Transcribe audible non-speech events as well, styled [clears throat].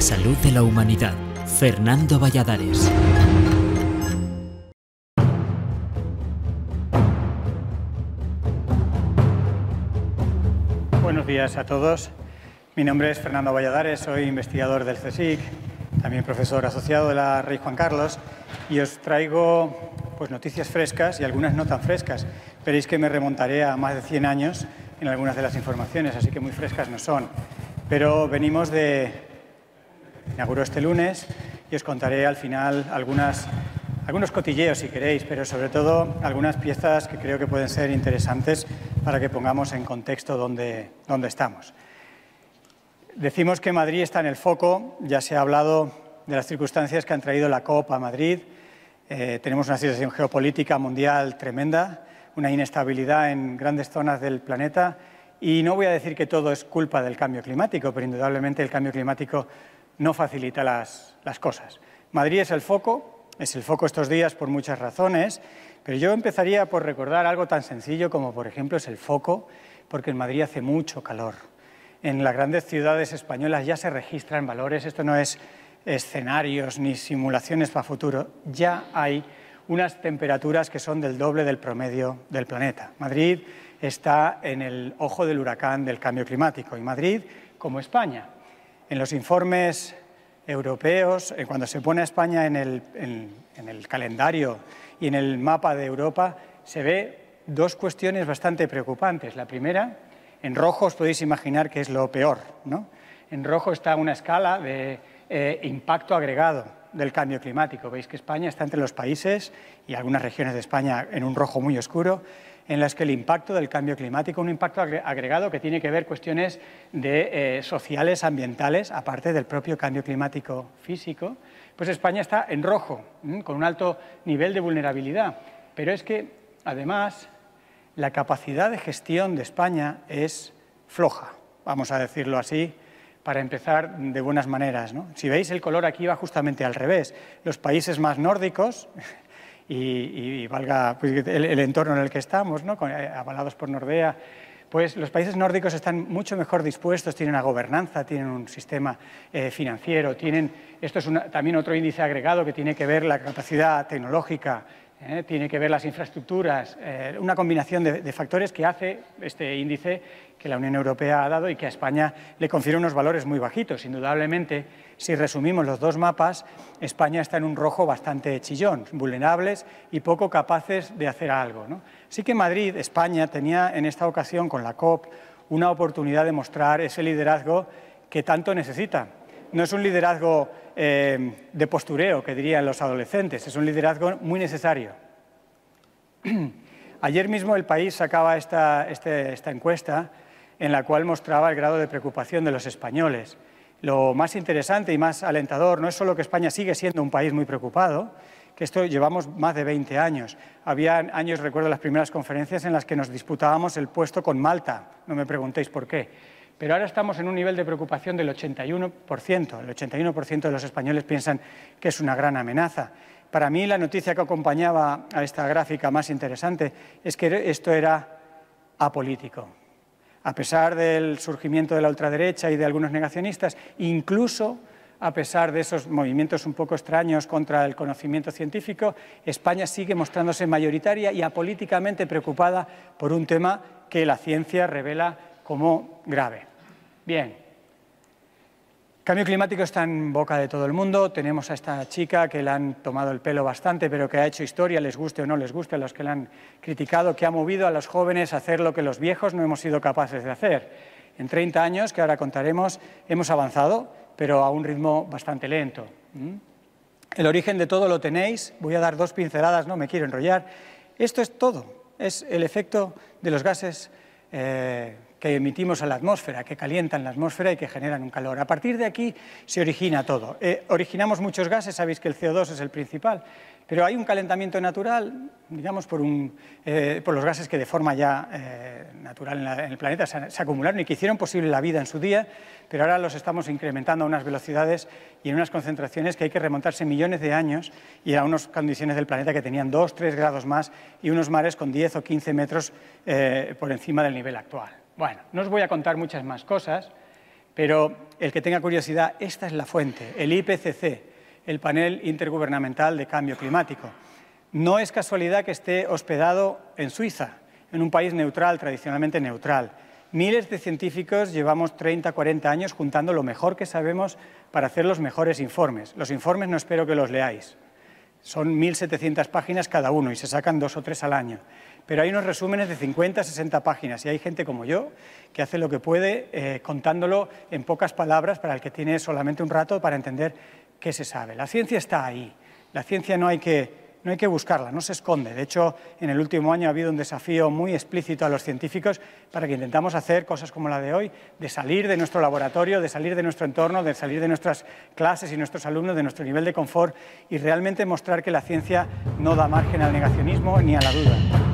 salud de la humanidad. Fernando Valladares. Buenos días a todos. Mi nombre es Fernando Valladares, soy investigador del CSIC, también profesor asociado de la Rey Juan Carlos y os traigo pues, noticias frescas y algunas no tan frescas. Veréis que me remontaré a más de 100 años en algunas de las informaciones, así que muy frescas no son. Pero venimos de inauguró este lunes y os contaré al final algunas, algunos cotilleos si queréis, pero sobre todo algunas piezas que creo que pueden ser interesantes para que pongamos en contexto dónde, dónde estamos. Decimos que Madrid está en el foco, ya se ha hablado de las circunstancias que han traído la COP a Madrid, eh, tenemos una situación geopolítica mundial tremenda, una inestabilidad en grandes zonas del planeta y no voy a decir que todo es culpa del cambio climático, pero indudablemente el cambio climático no facilita las, cosas. Madrid es el foco, es el foco estos días por muchas razones, pero yo empezaría por recordar algo tan sencillo como, por ejemplo, es el foco, porque en Madrid hace mucho calor. En las grandes ciudades españolas ya se registran valores, esto no es escenarios ni simulaciones para futuro, ya hay unas temperaturas que son del doble del promedio del planeta. Madrid está en el ojo del huracán del cambio climático y Madrid, como España, en los informes europeos, eh, cuando se pone a España en el, calendario y en el mapa de Europa, se ve dos cuestiones bastante preocupantes. La primera, en rojo os podéis imaginar que es lo peor. ¿no? En rojo está una escala de eh, impacto agregado del cambio climático. Veis que España está entre los países y algunas regiones de España en un rojo muy oscuro en las que el impacto del cambio climático, un impacto agregado que tiene que ver cuestiones de, eh, sociales, ambientales, aparte del propio cambio climático físico, pues España está en rojo, con un alto nivel de vulnerabilidad. Pero es que, además, la capacidad de gestión de España es floja, vamos a decirlo así, para empezar de buenas maneras. Si veis, el color aquí va justamente al revés. Los países más nórdicos, [laughs] y, valga pues, el, entorno en el que estamos, eh, avalados por Nordea, pues los países nórdicos están mucho mejor dispuestos, tienen una gobernanza, tienen un sistema eh, financiero, tienen, esto es también otro índice agregado que tiene que ver la capacidad tecnológica, ¿eh? tiene que ver las infraestructuras, eh, una combinación de, factores que hace este índice que la Unión Europea ha dado y que a España le confiere unos valores muy bajitos. Indudablemente, si resumimos los dos mapas, España está en un rojo bastante chillón, vulnerables y poco capaces de hacer algo. Sí que Madrid, España, tenía en esta ocasión con la COP una oportunidad de mostrar ese liderazgo que tanto necesita no es un liderazgo eh, de postureo, que dirían los adolescentes, es un liderazgo muy necesario. [clears throat] Ayer mismo el país sacaba esta, este, esta encuesta en la cual mostraba el grado de preocupación de los españoles. Lo más interesante y más alentador no es solo que España sigue siendo un país muy preocupado, que esto llevamos más de 20 años. Había años, recuerdo las primeras conferencias, en las que nos disputábamos el puesto con Malta. No me preguntéis por qué pero ahora estamos en un nivel de preocupación del 81%. El 81% de los españoles piensan que es una gran amenaza. Para mí la noticia que acompañaba a esta gráfica más interesante es que esto era apolítico. A pesar del surgimiento de la ultraderecha y de algunos negacionistas, incluso a pesar de esos movimientos un poco extraños contra el conocimiento científico, España sigue mostrándose mayoritaria y apolíticamente preocupada por un tema que la ciencia revela como grave. Bien. Cambio climático está en boca de todo el mundo. Tenemos a esta chica que le han tomado el pelo bastante, pero que ha hecho historia, les guste o no les guste, a los que la han criticado, que ha movido a los jóvenes a hacer lo que los viejos no hemos sido capaces de hacer. En 30 años, que ahora contaremos, hemos avanzado, pero a un ritmo bastante lento. ¿Mm? El origen de todo lo tenéis. Voy a dar dos pinceladas, no me quiero enrollar. Esto es todo. Es el efecto de los gases eh, que emitimos a la atmósfera, que calientan la atmósfera y que generan un calor. A partir de aquí se origina todo. Eh, originamos muchos gases, sabéis que el CO2 es el principal, pero hay un calentamiento natural, digamos, por, eh, los gases que de forma ya eh, natural en, el planeta se, acumularon y que hicieron posible la vida en su día, pero ahora los estamos incrementando a unas velocidades y en unas concentraciones que hay que remontarse millones de años y a unas condiciones del planeta que tenían 2, 3 grados más y unos mares con 10 o 15 metros por encima del nivel actual. Bueno, no os voy a contar muchas más cosas, pero el que tenga curiosidad, esta es la fuente, el IPCC, el panel intergubernamental de cambio climático. No es casualidad que esté hospedado en Suiza, en un país neutral, tradicionalmente neutral. Miles de científicos llevamos 30, 40 años juntando lo mejor que sabemos para hacer los mejores informes. Los informes no espero que los leáis. Son 1.700 páginas cada uno y se sacan dos o tres al año. Pero hay unos resúmenes de 50, 60 páginas y hay gente como yo que hace lo que puede eh, contándolo en pocas palabras para el que tiene solamente un rato para entender qué se sabe. La ciencia está ahí. La ciencia no hay que no hay que buscarla, no se esconde. De hecho, en el último año ha habido un desafío muy explícito a los científicos para que intentamos hacer cosas como la de hoy, de salir de nuestro laboratorio, de salir de nuestro entorno, de salir de nuestras clases y nuestros alumnos, de nuestro nivel de confort y realmente mostrar que la ciencia no da margen al negacionismo ni a la duda.